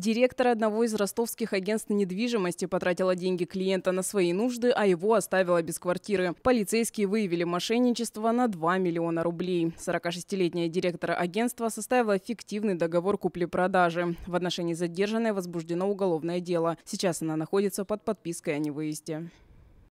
Директор одного из ростовских агентств недвижимости потратила деньги клиента на свои нужды, а его оставила без квартиры. Полицейские выявили мошенничество на 2 миллиона рублей. 46-летняя директора агентства составила фиктивный договор купли-продажи. В отношении задержанной возбуждено уголовное дело. Сейчас она находится под подпиской о невыезде.